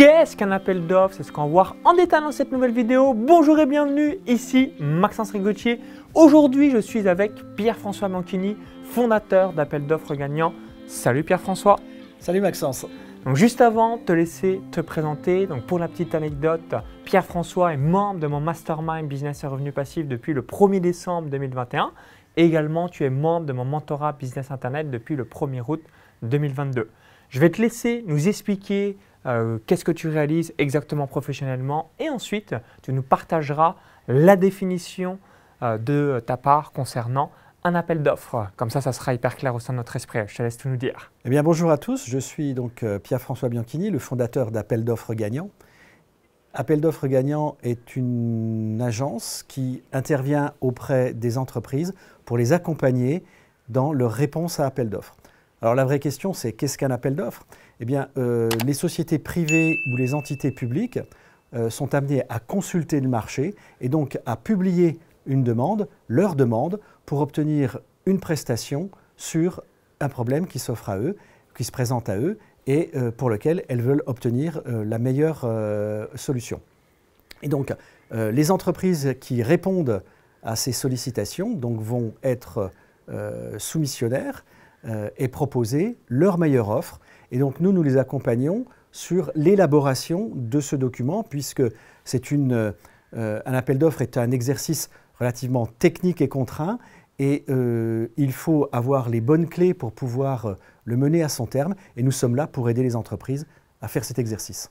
Qu'est-ce qu'un appel d'offres C'est ce qu'on va voir en détail dans cette nouvelle vidéo. Bonjour et bienvenue, ici Maxence Rigotier. Aujourd'hui, je suis avec Pierre-François Manchini, fondateur d'Appel d'offres gagnants. Salut Pierre-François. Salut Maxence. Donc juste avant de te laisser te présenter, donc pour la petite anecdote, Pierre-François est membre de mon mastermind business et revenus passifs depuis le 1er décembre 2021. également, tu es membre de mon mentorat business internet depuis le 1er août 2022. Je vais te laisser nous expliquer euh, qu'est-ce que tu réalises exactement professionnellement et ensuite tu nous partageras la définition euh, de ta part concernant un appel d'offres. Comme ça, ça sera hyper clair au sein de notre esprit. Je te laisse tout nous dire. Eh bien, bonjour à tous. Je suis donc euh, Pierre-François Bianchini, le fondateur d'Appel d'offres gagnant. Appel d'offres gagnant est une agence qui intervient auprès des entreprises pour les accompagner dans leur réponse à appel d'offres. Alors la vraie question, c'est qu'est-ce qu'un appel d'offres Eh bien, euh, les sociétés privées ou les entités publiques euh, sont amenées à consulter le marché et donc à publier une demande, leur demande, pour obtenir une prestation sur un problème qui s'offre à eux, qui se présente à eux et euh, pour lequel elles veulent obtenir la meilleure solution. Et donc, les entreprises qui répondent à ces sollicitations donc, vont être soumissionnaires et euh, proposer leur meilleure offre. Et donc nous, nous les accompagnons sur l'élaboration de ce document, puisque c'est euh, un appel d'offres est un exercice relativement technique et contraint, et euh, il faut avoir les bonnes clés pour pouvoir le mener à son terme, et nous sommes là pour aider les entreprises à faire cet exercice.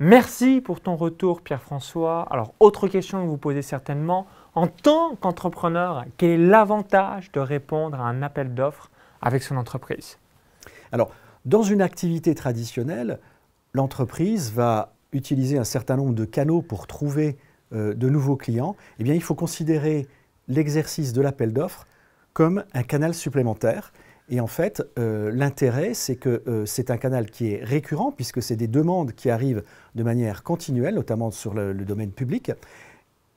Merci pour ton retour, Pierre-François. Alors, autre question que vous posez certainement, en tant qu'entrepreneur, quel est l'avantage de répondre à un appel d'offres avec son entreprise Alors, dans une activité traditionnelle, l'entreprise va utiliser un certain nombre de canaux pour trouver euh, de nouveaux clients. Eh bien, il faut considérer l'exercice de l'appel d'offres comme un canal supplémentaire. Et en fait, euh, l'intérêt, c'est que euh, c'est un canal qui est récurrent, puisque c'est des demandes qui arrivent de manière continuelle, notamment sur le domaine public.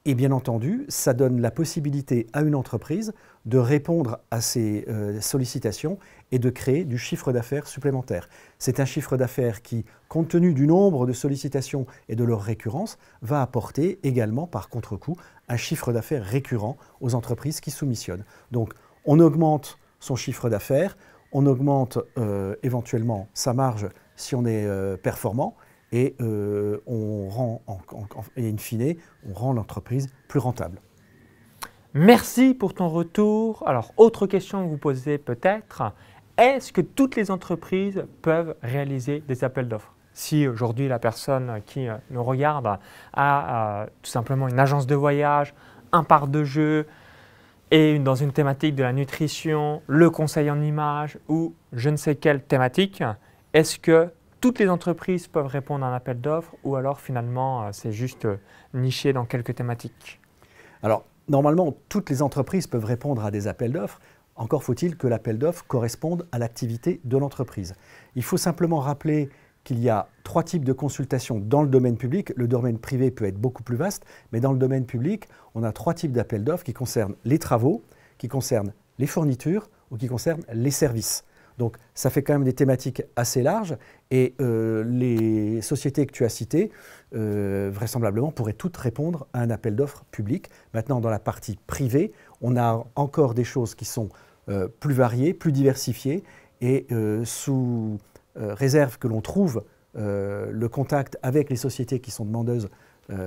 Et bien entendu, ça donne la possibilité à une entreprise de répondre à ces euh, sollicitations et de créer du chiffre d'affaires supplémentaire. C'est un chiffre d'affaires qui, compte tenu du nombre de sollicitations et de leur récurrence, va apporter également par contre-coup un chiffre d'affaires récurrent aux entreprises qui soumissionnent. Donc on augmente son chiffre d'affaires, on augmente euh, éventuellement sa marge si on est euh, performant, et euh, on rend, en, en, et in fine, on rend l'entreprise plus rentable. Merci pour ton retour. Alors, autre question que vous posez peut-être, est-ce que toutes les entreprises peuvent réaliser des appels d'offres si aujourd'hui la personne qui euh, nous regarde a euh, tout simplement une agence de voyage, un parc de jeu, et dans une thématique de la nutrition, le conseil en image ou je ne sais quelle thématique, est-ce que toutes les entreprises peuvent répondre à un appel d'offres ou alors finalement euh, c'est juste euh, niché dans quelques thématiques Alors normalement toutes les entreprises peuvent répondre à des appels d'offres. Encore faut-il que l'appel d'offres corresponde à l'activité de l'entreprise. Il faut simplement rappeler qu'il y a trois types de consultations dans le domaine public. Le domaine privé peut être beaucoup plus vaste, mais dans le domaine public, on a trois types d'appels d'offres qui concernent les travaux, qui concernent les fournitures ou qui concernent les services. Donc ça fait quand même des thématiques assez larges et euh, les sociétés que tu as citées, euh, vraisemblablement, pourraient toutes répondre à un appel d'offres public. Maintenant, dans la partie privée, on a encore des choses qui sont euh, plus variées, plus diversifiées et sous réserve que l'on trouve le contact avec les sociétés qui sont demandeuses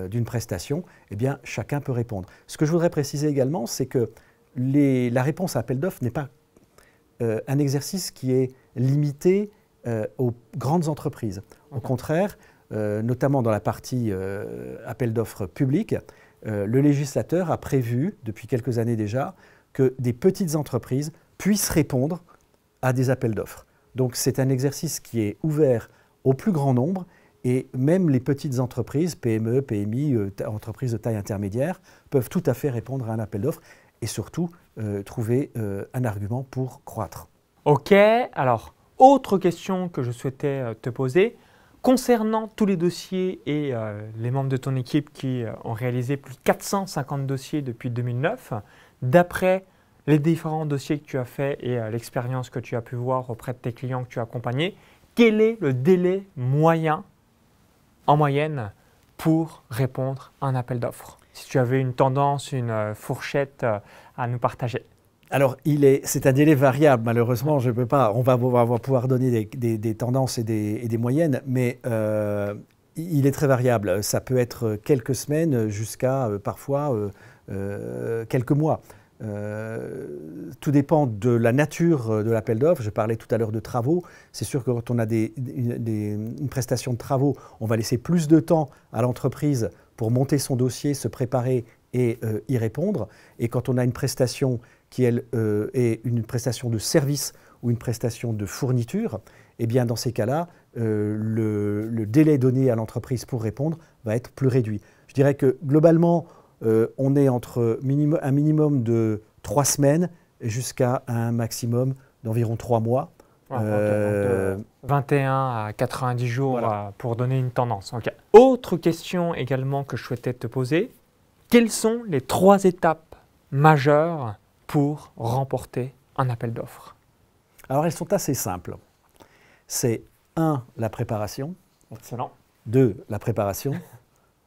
d'une prestation, eh bien, chacun peut répondre. Ce que je voudrais préciser également, c'est que la réponse à appel d'offres n'est pas euh, un exercice qui est limité euh, aux grandes entreprises. Au contraire, euh, notamment dans la partie appel d'offres public, le législateur a prévu, depuis quelques années déjà, que des petites entreprises puissent répondre à des appels d'offres. Donc c'est un exercice qui est ouvert au plus grand nombre et même les petites entreprises, PME, PMI, entreprises de taille intermédiaire, peuvent tout à fait répondre à un appel d'offres et surtout euh, trouver euh, un argument pour croître. Ok, alors autre question que je souhaitais euh, te poser, concernant tous les dossiers et les membres de ton équipe qui ont réalisé plus de 450 dossiers depuis 2009, d'après les différents dossiers que tu as faits et l'expérience que tu as pu voir auprès de tes clients que tu as accompagnés, quel est le délai moyen, en moyenne, pour répondre à un appel d'offres si tu avais une tendance, une euh, fourchette euh, à nous partager. Alors, il est, c'est un délai variable, malheureusement, je ne peux pas. On va, pouvoir donner des, tendances et des, moyennes, mais euh, il est très variable. Ça peut être quelques semaines jusqu'à parfois quelques mois. tout dépend de la nature de l'appel d'offres. Je parlais tout à l'heure de travaux. C'est sûr que quand on a des, des, une prestation de travaux, on va laisser plus de temps à l'entreprise pour monter son dossier, se préparer et euh, y répondre. Et quand on a une prestation qui euh, est une prestation de service ou une prestation de fourniture, eh bien dans ces cas-là, euh, le, délai donné à l'entreprise pour répondre va être plus réduit. Je dirais que globalement, on est entre un minimum de trois semaines jusqu'à un maximum d'environ trois mois 21 euh, à 90 jours euh, pour donner une tendance. Autre question également que je souhaitais te poser. Quelles sont les trois étapes majeures pour remporter un appel d'offres Alors elles sont assez simples. C'est 1. La préparation. Excellent. 2. La préparation.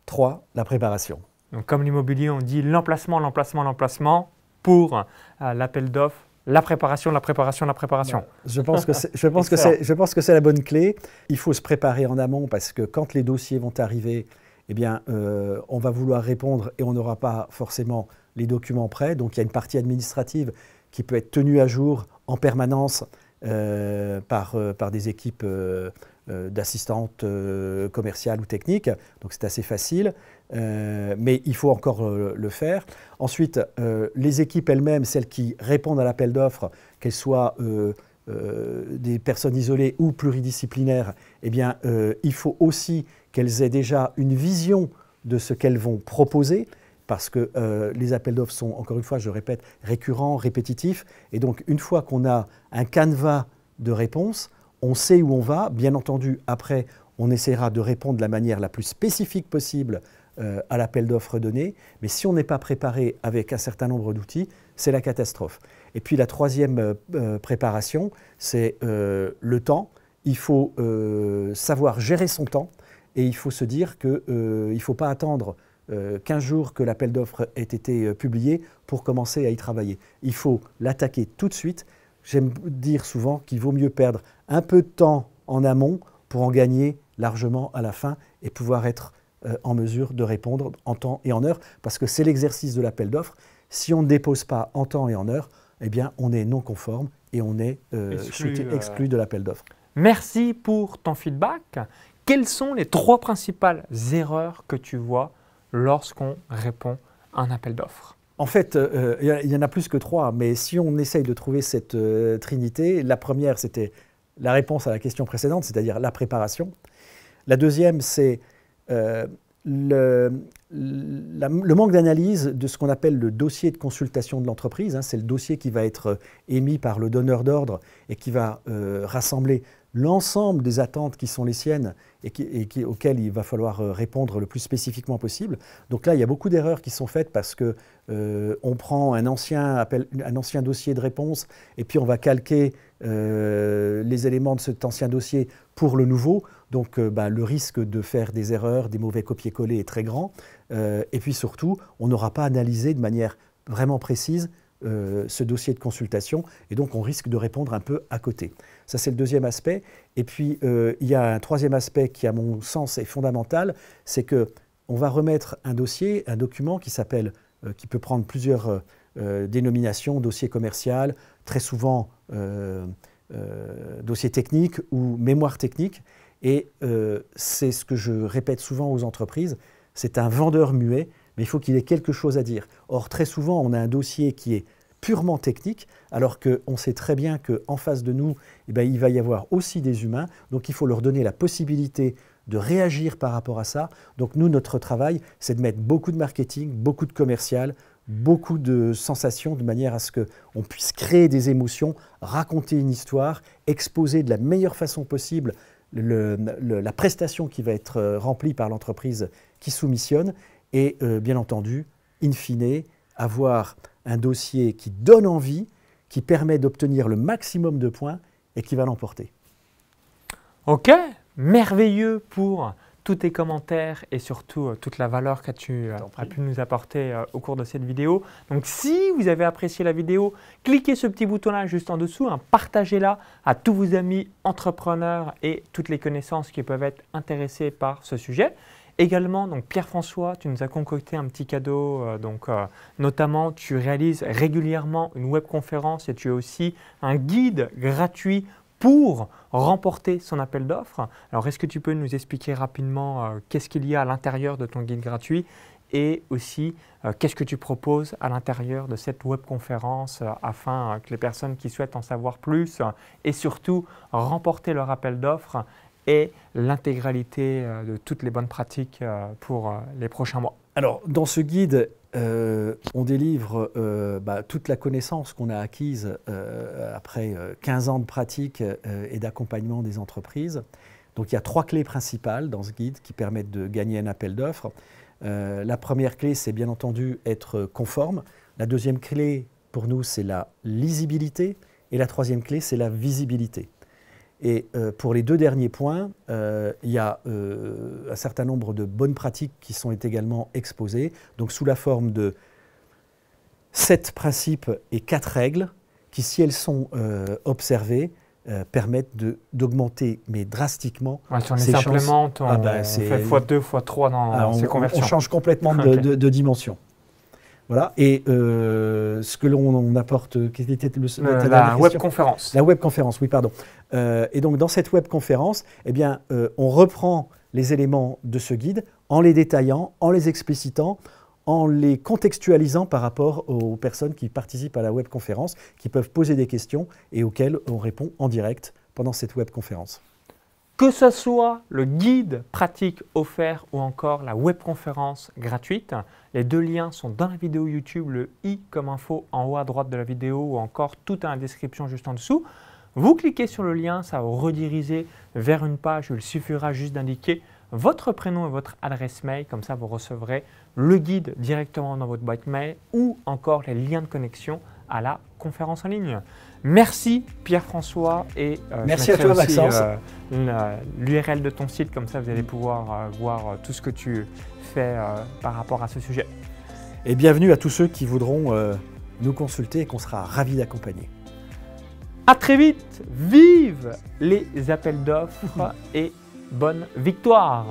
3. La préparation. Donc comme l'immobilier, on dit l'emplacement, l'emplacement, l'emplacement pour euh, l'appel d'offres la préparation, la préparation, la préparation. Je pense que c'est la bonne clé. Il faut se préparer en amont parce que quand les dossiers vont arriver, eh bien, euh, on va vouloir répondre et on n'aura pas forcément les documents prêts. Donc, il y a une partie administrative qui peut être tenue à jour en permanence euh, par euh, par des équipes d'assistantes commerciales ou techniques. Donc, c'est assez facile. Euh, mais il faut encore euh, le faire. Ensuite, euh, les équipes elles-mêmes, celles qui répondent à l'appel d'offres, qu'elles soient des personnes isolées ou pluridisciplinaires, eh bien, il faut aussi qu'elles aient déjà une vision de ce qu'elles vont proposer, parce que les appels d'offres sont, encore une fois, je répète, récurrents, répétitifs. Et donc, une fois qu'on a un canevas de réponse, on sait où on va. Bien entendu, après, on essaiera de répondre de la manière la plus spécifique possible euh, à l'appel d'offres donné. Mais si on n'est pas préparé avec un certain nombre d'outils, c'est la catastrophe. Et puis la troisième euh, euh, préparation, c'est le temps. Il faut savoir gérer son temps et il faut se dire qu'il ne faut pas attendre 15 jours que l'appel d'offres ait été publié pour commencer à y travailler. Il faut l'attaquer tout de suite. J'aime dire souvent qu'il vaut mieux perdre un peu de temps en amont pour en gagner largement à la fin et pouvoir être euh, en mesure de répondre en temps et en heure, parce que c'est l'exercice de l'appel d'offres. Si on ne dépose pas en temps et en heure, eh bien, on est non conforme et on est euh, euh, exclu, de l'appel d'offres. Merci pour ton feedback. Quelles sont les trois principales erreurs que tu vois lorsqu'on répond à un appel d'offres en fait, il y en a plus que trois, mais si on essaye de trouver cette trinité, la première, c'était la réponse à la question précédente, c'est-à-dire la préparation. La deuxième, c'est euh, le, manque d'analyse de ce qu'on appelle le dossier de consultation de l'entreprise, hein, c'est le dossier qui va être euh, émis par le donneur d'ordre et qui va euh, rassembler l'ensemble des attentes qui sont les siennes et, auxquelles il va falloir euh, répondre le plus spécifiquement possible. Donc là, il y a beaucoup d'erreurs qui sont faites parce que euh, on prend un ancien, dossier de réponse et puis on va calquer euh, les éléments de cet ancien dossier pour le nouveau. Donc ben, le risque de faire des erreurs, des mauvais copier-coller est très grand. et puis surtout, on n'aura pas analysé de manière vraiment précise euh, ce dossier de consultation et donc on risque de répondre un peu à côté. Ça, c'est le deuxième aspect. Et puis, euh, il y a un troisième aspect qui, à mon sens, est fondamental, c'est que on va remettre un dossier, un document qui s'appelle, euh, qui peut prendre plusieurs dénominations, dossier commercial, très souvent dossier technique ou mémoire technique. Et c'est ce que je répète souvent aux entreprises, c'est un vendeur muet mais il faut qu'il ait quelque chose à dire. Or, très souvent, on a un dossier qui est purement technique, alors qu'on sait très bien qu'en face de nous, eh ben, il va y avoir aussi des humains, donc il faut leur donner la possibilité de réagir par rapport à ça. Donc nous, notre travail, c'est de mettre beaucoup de marketing, beaucoup de commercial, beaucoup de sensations, de manière à ce qu'on puisse créer des émotions, raconter une histoire, exposer de la meilleure façon possible la prestation qui va être euh, remplie par l'entreprise qui soumissionne, et euh, bien entendu, in fine, avoir un dossier qui donne envie, qui permet d'obtenir le maximum de points et qui va l'emporter. Ok, merveilleux pour tous tes commentaires et surtout euh, toute la valeur que tu euh, as pu nous apporter au cours de cette vidéo. Donc si vous avez apprécié la vidéo, cliquez ce petit bouton-là juste en dessous, hein, partagez-la à tous vos amis entrepreneurs et toutes les connaissances qui peuvent être intéressées par ce sujet. Également, donc Pierre-François, tu nous as concocté un petit cadeau. Euh, euh, notamment, tu réalises régulièrement une webconférence et tu as aussi un guide gratuit pour remporter son appel d'offres. Alors, est-ce que tu peux nous expliquer rapidement euh, qu'est-ce qu'il y a à l'intérieur de ton guide gratuit et aussi qu'est-ce que tu proposes à l'intérieur de cette webconférence afin que les personnes qui souhaitent en savoir plus et surtout remporter leur appel d'offres et l'intégralité euh, de toutes les bonnes pratiques euh, pour euh, les prochains mois. Alors, dans ce guide, on délivre bah, toute la connaissance qu'on a acquise après 15 ans de pratique et d'accompagnement des entreprises. Donc il y a trois clés principales dans ce guide qui permettent de gagner un appel d'offres. la première clé, c'est bien entendu être conforme. La deuxième clé, pour nous, c'est la lisibilité. Et la troisième clé, c'est la visibilité. Et euh, pour les deux derniers points, euh, il y a euh, un certain nombre de bonnes pratiques qui sont également exposées, donc sous la forme de sept principes et quatre règles qui, si elles sont observées, permettent d'augmenter, mais drastiquement, si on ces on, fait x2, x3 dans ces conversions. On change complètement de dimension. Voilà. Et euh, ce que l'on apporte, euh, quelle était le, euh, la webconférence. La webconférence, oui, pardon. et donc dans cette webconférence, eh on reprend les éléments de ce guide en les détaillant, en les explicitant, en les contextualisant par rapport aux personnes qui participent à la webconférence, qui peuvent poser des questions et auxquelles on répond en direct pendant cette webconférence. Que ce soit le guide pratique offert ou encore la webconférence gratuite, les deux liens sont dans la vidéo YouTube, le i comme info en haut à droite de la vidéo ou encore tout à la description juste en dessous. Vous cliquez sur le lien, ça va vous rediriger vers une page où il suffira juste d'indiquer votre prénom et votre adresse mail, comme ça vous recevrez le guide directement dans votre boîte mail ou encore les liens de connexion à la conférence en ligne. Merci Pierre-François et euh, merci à toi Maxence. Euh, euh, L'URL de ton site comme ça vous allez pouvoir voir tout ce que tu fais par rapport à ce sujet. Et bienvenue à tous ceux qui voudront nous consulter et qu'on sera ravis d'accompagner. À très vite, vive les appels d'offres et bonne victoire.